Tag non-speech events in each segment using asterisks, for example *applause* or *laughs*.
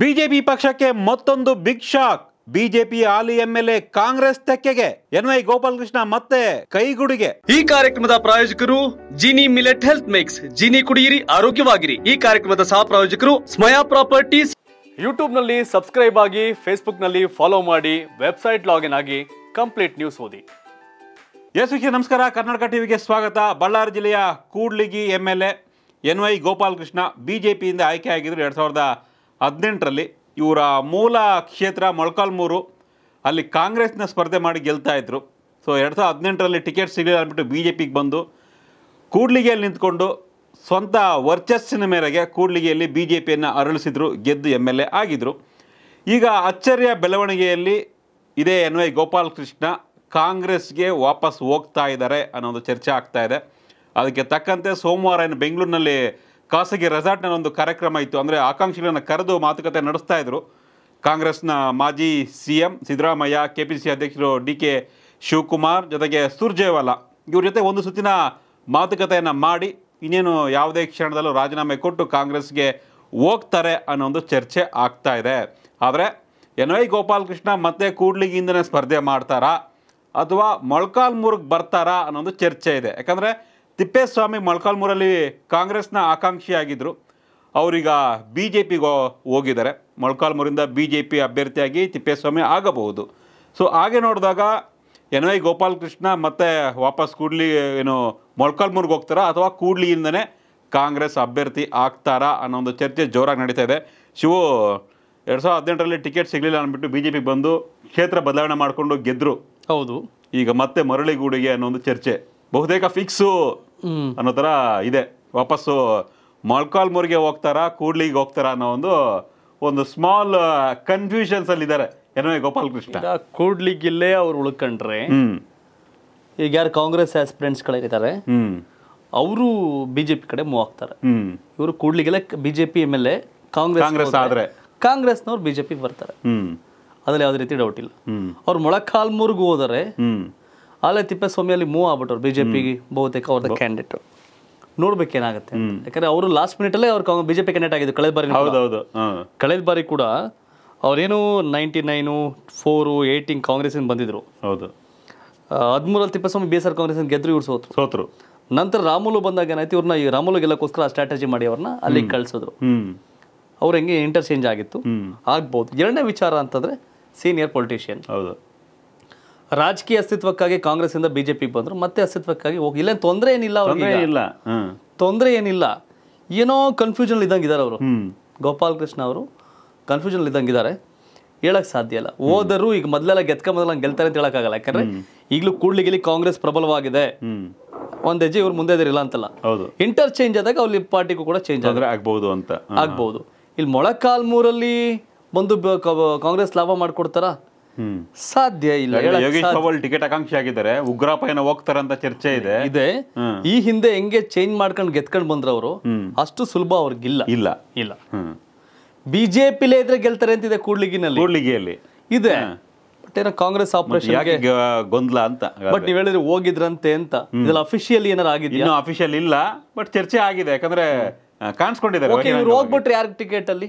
BJP ಪಕ್ಷಕ್ಕೆ ಮತ್ತೊಂದು big shock BJP ಹಾಲಿ ಎಂಎಲ್ಎ ಕಾಂಗ್ರೆಸ್ ತೆಕ್ಕೆಗೆ ಎನ್ವೈ ಗೋಪಾಲಕೃಷ್ಣ ಮತ್ತೆ ಕೈಗುಡಿಗೆ ಈ ಕಾರ್ಯಕ್ರಮದ ಪ್ರಾಯೋಜಕರು Jini millet health mix Jini ಕುಡಿಯಿರಿ ಆರೋಗ್ಯವಾಗಿರಿ ಈ ಕಾರ್ಯಕ್ರಮದ ಸಹ ಪ್ರಾಯೋಜಕರು ಸ್ಮಯಾ ಪ್ರಾಪರ್ಟೀಸ್ ಯೂಟ್ಯೂಬ್ ನಲ್ಲಿ ಸಬ್ಸ್ಕ್ರೈಬ್ ಆಗಿ ಫೇಸ್ಬುಕ್ ನಲ್ಲಿ ಫಾಲೋ ಮಾಡಿ ವೆಬ್ಸೈಟ್ ಲಾಗಿನ್ ಆಗಿ ಕಂಪ್ಲೀಟ್ ನ್ಯೂಸ್ ಓದಿ ಯಶಸ್ವಿ ನಮಸ್ಕಾರ ಕರ್ನಾಟಕ ಟಿವಿಗೆ ಸ್ವಾಗತ ಬಳ್ಳಾರಿ ಜಿಲ್ಲೆಯ Kudligi M L N Y Gopalakrishna ಬಿಜೆಪಿಯಿಂದ ಆಯ್ಕೆಯಾಗಿದ್ದರು ಎರಡ್ ಸಾವಿರದ ಹದಿನೆಂಟರಲ್ಲಿ ಇವರ ಮೂಲ ಕ್ಷೇತ್ರ ಮೊಳಕಾಲ್ಮೂರು ಅಲ್ಲಿ ಕಾಂಗ್ರೆಸ್ನ ಸ್ಪರ್ಧೆ ಮಾಡಿ ಗೆಲ್ತಾಯಿದ್ರು ಸೊ ಎರಡು ಸಾವಿರದ ಹದಿನೆಂಟರಲ್ಲಿ ಟಿಕೆಟ್ ಸಿಗಲಿಲ್ಲ ಅಂದ್ಬಿಟ್ಟು ಬಿ ಜೆ ಪಿಗೆ ಬಂದು ಕೂಡ್ಲಿಗೆಯಲ್ಲಿ ನಿಂತ್ಕೊಂಡು ಸ್ವಂತ ವರ್ಚಸ್ಸಿನ ಮೇರೆಗೆ ಕೂಡ್ಲಿಗೆಯಲ್ಲಿ ಬಿ ಜೆ ಪಿಯನ್ನು ಅರಳಿಸಿದ್ರು ಗೆದ್ದು ಎಮ್ ಎಲ್ ಎ ಆಗಿದ್ದರು ಈಗ ಅಚ್ಚರಿಯ ಬೆಳವಣಿಗೆಯಲ್ಲಿ ಇದೇ ಎನ್ ವೈ ಗೋಪಾಲಕೃಷ್ಣ ಕಾಂಗ್ರೆಸ್ಗೆ ವಾಪಸ್ ಹೋಗ್ತಾ ಇದ್ದಾರೆ ಅನ್ನೋ ಚರ್ಚೆ ಆಗ್ತಾ ಇದೆ ಅದಕ್ಕೆ ತಕ್ಕಂತೆ ಸೋಮವಾರ ಏನು ಬೆಂಗಳೂರಿನಲ್ಲಿ ಖಾಸಗಿ ರೆಸಾರ್ಟ್ನಲ್ಲಿ ಒಂದು ಕಾರ್ಯಕ್ರಮ ಇತ್ತು ಅಂದರೆ ಆಕಾಂಕ್ಷಿಗಳನ್ನು ಕರೆದು ಮಾತುಕತೆ ನಡೆಸ್ತಾ ಇದ್ರು ಕಾಂಗ್ರೆಸ್ನ ಮಾಜಿ C M Siddaramaiah K P C ಅಧ್ಯಕ್ಷರು ಡಿ ಕೆ ಶಿವಕುಮಾರ್ ಜೊತೆಗೆ ಸುರ್ಜೇವಾಲಾ ಇವ್ರ ಜೊತೆ ಒಂದು ಸುತ್ತಿನ ಮಾತುಕತೆಯನ್ನು ಮಾಡಿ ಇನ್ನೇನು ಯಾವುದೇ ಕ್ಷಣದಲ್ಲೂ ರಾಜೀನಾಮೆ ಕೊಟ್ಟು ಕಾಂಗ್ರೆಸ್ಗೆ ಹೋಗ್ತಾರೆ ಅನ್ನೋ ಒಂದು ಚರ್ಚೆ ಆಗ್ತಾ ಇದೆ ಆದರೆ ಎನ್ ವೈ ಗೋಪಾಲಕೃಷ್ಣ ಮತ್ತೆ ಕೂಡ್ಲಿಗಿಂದನೇ ಸ್ಪರ್ಧೆ ಮಾಡ್ತಾರಾ ಅಥವಾ ಮೊಳಕಾಲ್ಮೂರಿಗೆ ಬರ್ತಾರಾ ಅನ್ನೋ ಒಂದು ಚರ್ಚೆ ಇದೆ ಯಾಕಂದರೆ ತಿಪ್ಪೇಸ್ವಾಮಿ ಮೊಳಕಾಲ್ಮೂರಲ್ಲಿ ಕಾಂಗ್ರೆಸ್ನ ಆಕಾಂಕ್ಷಿಯಾಗಿದ್ದರು ಅವರೀಗ ಬಿ ಜೆ ಪಿಗೋ ಹೋಗಿದ್ದಾರೆ ಮೊಳಕಾಲ್ಮೂರಿಂದ ಬಿ ಜೆ ಪಿ ಅಭ್ಯರ್ಥಿಯಾಗಿ ತಿಪ್ಪೇಸ್ವಾಮಿ ಆಗಬಹುದು ಸೊ ಹಾಗೆ ನೋಡಿದಾಗ ಎನ್ ವೈ ಗೋಪಾಲಕೃಷ್ಣ ಮತ್ತೆ ವಾಪಸ್ ಕೂಡ್ಲಿ ಏನು ಮೊಳಕಾಲ್ಮೂರಿಗೆ ಹೋಗ್ತಾರಾ ಅಥವಾ ಕೂಡ್ಲಿಯಿಂದನೇ ಕಾಂಗ್ರೆಸ್ ಅಭ್ಯರ್ಥಿ ಆಗ್ತಾರಾ ಅನ್ನೋ ಒಂದು ಚರ್ಚೆ ಜೋರಾಗಿ ನಡೀತಾ ಇದೆ ಶಿವು ಎರಡು ಸಾವಿರದ ಹದಿನೆಂಟರಲ್ಲಿ ಟಿಕೆಟ್ ಸಿಗಲಿಲ್ಲ ಅಂದ್ಬಿಟ್ಟು ಬಿ ಜೆ ಪಿಗೆ ಬಂದು ಕ್ಷೇತ್ರ ಬದಲಾವಣೆ ಮಾಡಿಕೊಂಡು ಗೆದ್ದರು ಹೌದು ಈಗ ಮತ್ತೆ ಮರಳಿಗೂಡಿಗೆ ಅನ್ನೋ ಒಂದು ಚರ್ಚೆ ಬಹುತೇಕ ಫಿಕ್ಸು ಅನ್ನೋ ಥರ ಇದೆ ವಾಪಸ್ಸು ಮೊಳ್ಕಾಲ್ಮೂರಿಗೆ ಹೋಗ್ತಾರಾ ಕೂಡ್ಲಿಗೆ ಹೋಗ್ತಾರಾ ಅನ್ನೋ ಒಂದು ಒಂದು ಸ್ಮಾಲ್ ಕನ್ಫ್ಯೂಷನ್ಸ್ ಅಲ್ಲಿ ಇದ್ದಾರೆ ಏನೋ ಗೋಪಾಲ್ ಕೃಷ್ಣ ಕೂಡ್ಲಿಗಿಲ್ಲೇ ಅವ್ರು ಉಳ್ಕೊಂಡ್ರೆ ಈಗ ಯಾರು ಕಾಂಗ್ರೆಸ್ ಆಸ್ಪಿರೆಂಟ್ಸ್ಗಳಿದ್ದಾರೆ ಅವರು ಬಿಜೆಪಿ ಕಡೆ ಮೂವ್ ಆಗ್ತಾರೆ ಇವರು ಕೂಡ್ಲಿಗೆಲ್ಲ BJP M L A Congress Congress ಆದರೆ ಕಾಂಗ್ರೆಸ್ನವ್ರು ಬಿಜೆಪಿಗೆ ಬರ್ತಾರೆ ಅದ್ರಲ್ಲಿ ಯಾವ್ದೇ ರೀತಿ ಡೌಟ್ ಇಲ್ಲ ಅವ್ರು ಮೊಳಕಾಲ್ಮೂರ್ಗೆ ಹೋದರೆ ಅಲ್ಲೇ ಅಲ್ಲಿ ಮೂವ್ ಆಗ್ಬಿಟ್ಟರು ಬಿ ಜೆ ಪಿಗೆ ಬಹುತೇಕ ಅವ್ರದ್ದು ಕ್ಯಾಂಡಿಡೇಟ್ ನೋಡ್ಬೇಕೇನಾಗುತ್ತೆ ಯಾಕಂದ್ರೆ ಅವರು ಲಾಸ್ಟ್ ಮಿನಿಟ್ ಅಲ್ಲೇ ಅವ್ರು ಬಿ ಜೆ ಪಿ ಕ್ಯಾಂಡಿಡೇಟ್ ಆಗಿದ್ದು ಕಳೆದ ಬಾರಿ ಕಳೆದ ಬಾರಿ ಕೂಡ ಅವರೇನು ನೈಂಟಿ ನೈನು ಫೋರ್ ಏಯ್ಟೀನ್ ಕಾಂಗ್ರೆಸ್ಸಿಂದ ಬಂದಿದ್ರು ಹೌದು ಹದಿಮೂರಲ್ಲಿ ತಿಪ್ಪೇಸ್ವಾಮಿ ಬಿ ಎಸ್ ಆರ್ ಕಾಂಗ್ರೆಸ್ಸಿಂದ ಗೆದ್ರು ಇವ್ರು ಸೋತ್ರು ಸೋತ್ರು ನಂತರ ರಾಮುಲು ಬಂದಾಗ ಏನಾಯ್ತು ಇವ್ರನ್ನ ಈ ರಾಮುಲು ಗೆಲ್ಲಕ್ಕೋಸ್ಕರ ಸ್ಟ್ರಾಟಜಿ ಮಾಡಿ ಅವ್ರನ್ನ ಅಲ್ಲಿ ಕಳಿಸಿದ್ರು ಅವ್ರು ಹೆಂಗೆ ಇಂಟರ್ಚೇಂಜ್ ಆಗಿತ್ತು ಆಗ್ಬೋದು ಎರಡನೇ ವಿಚಾರ ಅಂತಂದ್ರೆ ಸೀನಿಯರ್ ಪೊಲಿಟಿಷಿಯನ್ ಹೌದು ರಾಜಕೀಯ ಅಸ್ತಿತ್ವಕ್ಕಾಗಿ ಕಾಂಗ್ರೆಸ್ ಇಂದ ಬಿಜೆಪಿ ಬಂದ್ರು ಮತ್ತೆ ಅಸ್ತಿತ್ವಕ್ಕಾಗಿ ಹೋಗಿ ಇಲ್ಲ ತೊಂದರೆ ಏನಿಲ್ಲ ಇಲ್ಲ ತೊಂದರೆ ಏನಿಲ್ಲ ಏನೋ ಕನ್ಫ್ಯೂಷನ್ ಇದ್ದಂಗಿದ್ದಾರೆ ಅವರು ಗೋಪಾಲ್ ಕೃಷ್ಣ ಅವರು ಕನ್ಫ್ಯೂಷನ್ ಇದ್ದಂಗಿದ್ದಾರೆ ಹೇಳಕ್ ಸಾಧ್ಯ ಇಲ್ಲ ಹೋದರು ಈಗ ಮೊದಲೆಲ್ಲ ಹಂಗೆ ಗೆಲ್ತಾರೆ ಅಂತ ಆಗಲ್ಲ ಯಾಕಂದ್ರೆ ಈಗಲೂ ಕೂಡ್ಲಿಗಿಲಿ ಕಾಂಗ್ರೆಸ್ ಪ್ರಬಲವಾಗಿದೆ ಒಂದ್ ಹೆಜ್ಜೆ ಇವ್ರು ಮುಂದೆ ಇದಿರಲ್ಲ ಅಂತಲ್ಲ ಇಂಟರ್ ಚೇಂಜ್ ಆದಾಗ ಅವ್ರ ಪಾರ್ಟಿಗೂ ಕೂಡ ಚೇಂಜ್ ಆಗಬಹುದು ಅಂತ ಆಗ್ಬಹುದು ಇಲ್ಲಿ ಮೊಳಕಾಲ್ಮೂರಲ್ಲಿ ಬಂದು ಕಾಂಗ್ರೆಸ್ ಲಾಭ ಮಾಡ್ಕೊಡ್ತಾರಾ ಸಾಧ್ಯ ಇಲ್ಲ ಯೋಗೇಶ್ ಟಿಕೆಟ್ ಆಕಾಂಕ್ಷಿ ಆಗಿದ್ದಾರೆ ಉಗ್ರಪಯನ ಹೋಗ್ತಾರೆ ಅಂತ ಚರ್ಚೆ ಇದೆ ಇದೆ ಈ ಹಿಂದೆ ಹೆಂಗೆ ಚೇಂಜ್ ಮಾಡ್ಕೊಂಡು ಗೆತ್ಕೊಂಡು ಬಂದ್ರ ಅವರು ಅಷ್ಟು ಸುಲಭ ಅವ್ರಿಗಿಲ್ಲ ಇಲ್ಲ ಇಲ್ಲ ಬಿಜೆಪಿಲೇ ಇದ್ರೆ ಗೆಲ್ತಾರೆ ಅಂತಿದೆ ಕೂಡ್ಲಿಗಿನಲ್ಲಿ ಕೂಡ್ಲಿಗಿಯಲ್ಲಿ ಇದೆ ಬಟ್ ಏನೋ ಕಾಂಗ್ರೆಸ್ ಆಪರೇಷನ್ ಗೊಂದಲ ಅಂತ ಬಟ್ ನೀವು ಹೇಳಿದ್ರೆ ಹೋಗಿದ್ರಂತೆ ಅಂತ ಇದೆಲ್ಲ ಅಫಿಷಿಯಲ್ ಏನಾರು ಆಗಿದೆ ಅಫಿಷಿಯಲ್ ಇಲ್ಲ ಬಟ್ ಚರ್ಚೆ ಆಗಿದೆ ಯಾಕಂದ್ರೆ ಕಾಣಿಸ್ಕೊಂಡಿದ್ದಾರೆ ಇವ್ರು ಹೋಗ್ಬಿಟ್ರೆ ಯಾರ ಟಿಕೆಟ್ ಅಲ್ಲಿ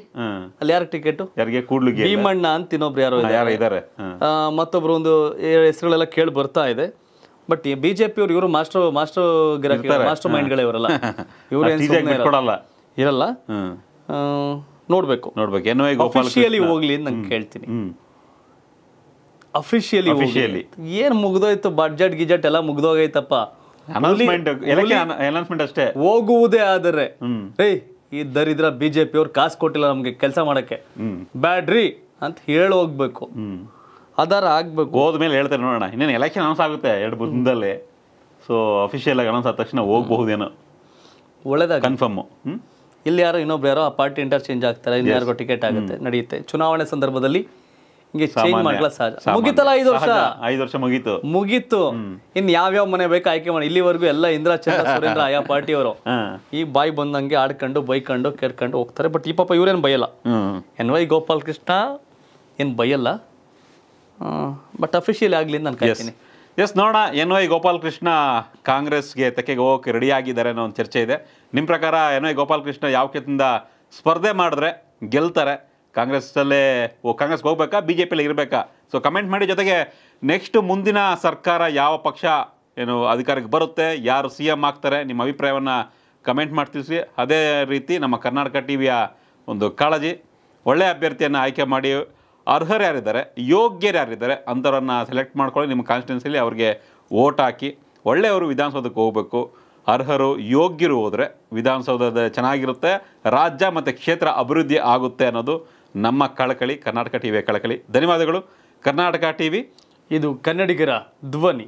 ಅಲ್ಲಿ ಯಾರ ಟಿಕೆಟ್ ಯಾರಿಗೆ ಕೂಡ್ಲಿಗೆ ಭೀಮಣ್ಣ ಅಂತ ಇನ್ನೊಬ್ರು ಯಾರೋ ಯಾರು ಇದ್ದಾರೆ ಮತ್ತೊಬ್ರು ಒಂದು ಹೆಸರುಗಳೆಲ್ಲ ಕೇಳಿ ಬರ್ತಾ ಇದೆ ಬಟ್ ಬಿಜೆಪಿ ಅವ್ರು ಇವರು ಮಾಸ್ಟರ್ ಮಾಸ್ಟರ್ ಗಿರಾಕಿ ಮಾಸ್ಟರ್ ಮೈಂಡ್ಗಳೇ ಇವರಲ್ಲ ಇವರು ಇರಲ್ಲ ಇರಲ್ಲ ನೋಡ್ಬೇಕು ನೋಡ್ಬೇಕು ಎನ್ ವೈ ಅಫಿಷಿಯಲಿ ಹೋಗ್ಲಿ ಅಂತ ನಂಗೆ ಕೇಳ್ತೀನಿ ಅಫಿಷಿಯಲಿ ಅಫಿಷಿಯಲಿ ಏನು ಮುಗ್ದೋಯ್ತು ಬಡ್ಜೆಟ್ ಗಿಜೆಟ್ ಎಲ್ಲ ಮುಗ್ದೋಗೈತಪ್ಪ ಅನೌನ್ಸ್ಮೆಂಟ್ ಅಷ್ಟೇ ಹೋಗುವುದೇ ಆದರೆ ಈ ದರಿದ್ರ ಬಿಜೆಪಿ ಅವ್ರು ಕಾಸು ಕೊಟ್ಟಿಲ್ಲ ನಮ್ಗೆ ಕೆಲಸ ಮಾಡಕ್ಕೆ ಬ್ಯಾಡ್ರಿ ಅಂತ ಹೇಳಿ ಹೋಗ್ಬೇಕು ಆಧಾರ ಆಗ್ಬೇಕು ಹೋದ್ಮೇಲೆ ಹೇಳ್ತಾರೆ ನೋಡೋಣ ಇನ್ನೇನು ಎಲೆಕ್ಷನ್ ಅನೌನ್ಸ್ ಆಗುತ್ತೆ ಎರಡು ಮುಂದಲ್ಲೇ ಸೊ ಅಫಿಷಿಯಲ್ ಆಗಿ ಅನೌನ್ಸ್ ಆದ ತಕ್ಷಣ ಹೋಗಬಹುದೇನೋ ಒಳ್ಳೇದಾಗ ಕನ್ಫರ್ಮ್ ಇಲ್ಲಿ ಯಾರೋ ಇನ್ನೊಬ್ರು ಯಾರೋ ಆ ಪಾರ್ಟಿ ಇಂಟರ್ಚೇಂಜ್ ಆಗ್ತಾರೆ ಇನ್ನು ಯಾರಿಗೋ ಟಿಕೆಟ್ ಆಗುತ್ತೆ ನಡೆಯುತ್ತೆ ಚುನಾವಣೆ ಸಂದರ್ಭದಲ್ಲಿ ಹಿಂಗೆ ಚೇಂಜ್ ಸಹಜ ಮುಗಿತಲ್ಲ ಐದು ವರ್ಷ ಐದು ವರ್ಷ ಮುಗೀತು ಮುಗೀತು ಇನ್ ಯಾವ್ಯಾವ ಮನೆ ಬೇಕು ಆಯ್ಕೆ ಮಾಡಿ ಇಲ್ಲಿವರೆಗೂ ಎಲ್ಲ ಇಂದ್ರ ಚಂದ್ರ *laughs* ಸುರೇಂದ್ರ ಆಯಾ ಪಾರ್ಟಿಯವರು ಈ ಬಾಯಿ ಬಂದಂಗೆ ಆಡ್ಕೊಂಡು ಬೈಕೊಂಡು ಕೇರ್ಕೊಂಡು ಹೋಗ್ತಾರೆ ಬಟ್ ಈ ಪಾಪ ಇವ್ರೇನು ಬೈಯಲ್ಲ ಎನ್ ವೈ ಗೋಪಾಲ್ ಕೃಷ್ಣ ಏನು ಬೈಯಲ್ಲ ಬಟ್ ಅಫಿಷಿಯಲ್ ಆಗಲಿ ನಾನು ಕೇಳ್ತೀನಿ ಎಸ್ ನೋಡ ಎನ್ ವೈ ಗೋಪಾಲ್ ಕೃಷ್ಣ ಕಾಂಗ್ರೆಸ್ಗೆ ತೆಕ್ಕೆಗೆ ಹೋಗೋಕೆ ರೆಡಿ ಆಗಿದ್ದಾರೆ ಅನ್ನೋ ಒಂದು ಚರ್ಚೆ ಇದೆ ನಿಮ್ಮ ಪ್ರಕಾರ ಎನ್ ವೈ ಗೋಪಾಲ್ ಕೃಷ್ಣ ಯಾವ ಕ್ಷೇತ್ರದಿಂದ ಸ್ಪರ್ಧೆ ಮಾಡಿದ್ರೆ ಗೆಲ್ತಾರೆ ಕಾಂಗ್ರೆಸ್ಸಲ್ಲೇ ಓ ಕಾಂಗ್ರೆಸ್ಗೆ ಹೋಗ್ಬೇಕಾ ಬಿ ಜೆ ಪಿಯಲ್ಲಿ ಇರಬೇಕಾ ಸೊ ಕಮೆಂಟ್ ಮಾಡಿ ಜೊತೆಗೆ ನೆಕ್ಸ್ಟ್ ಮುಂದಿನ ಸರ್ಕಾರ ಯಾವ ಪಕ್ಷ ಏನು ಅಧಿಕಾರಕ್ಕೆ ಬರುತ್ತೆ ಯಾರು ಸಿ ಎಮ್ ಆಗ್ತಾರೆ ನಿಮ್ಮ ಅಭಿಪ್ರಾಯವನ್ನು ಕಮೆಂಟ್ ಮಾಡ್ತೀವಿ ಅದೇ ರೀತಿ ನಮ್ಮ ಕರ್ನಾಟಕ ಟಿ ವಿಯ ಒಂದು ಕಾಳಜಿ ಒಳ್ಳೆಯ ಅಭ್ಯರ್ಥಿಯನ್ನು ಆಯ್ಕೆ ಮಾಡಿ ಅರ್ಹರು ಯಾರಿದ್ದಾರೆ ಯೋಗ್ಯರು ಯಾರಿದ್ದಾರೆ ಅಂಥವ್ರನ್ನು ಸೆಲೆಕ್ಟ್ ಮಾಡ್ಕೊಳ್ಳಿ ನಿಮ್ಮ ಕಾನ್ಸ್ಟಿಟ್ಯೂನ್ಸಿಲಿ ಅವ್ರಿಗೆ ಓಟ್ ಹಾಕಿ ಒಳ್ಳೆಯವರು ವಿಧಾನಸೌಧಕ್ಕೆ ಹೋಗಬೇಕು ಅರ್ಹರು ಯೋಗ್ಯರು ಹೋದರೆ ವಿಧಾನಸೌಧದ ಚೆನ್ನಾಗಿರುತ್ತೆ ರಾಜ್ಯ ಮತ್ತು ಕ್ಷೇತ್ರ ಅಭಿವೃದ್ಧಿ ಆಗುತ್ತೆ ಅನ್ನೋದು ನಮ್ಮ ಕಳಕಳಿ ಕರ್ನಾಟಕ ವಿಯ ಕಳಕಳಿ ಧನ್ಯವಾದಗಳು ಕರ್ನಾಟಕ ಟಿ ವಿ ಇದು ಕನ್ನಡಿಗರ ಧ್ವನಿ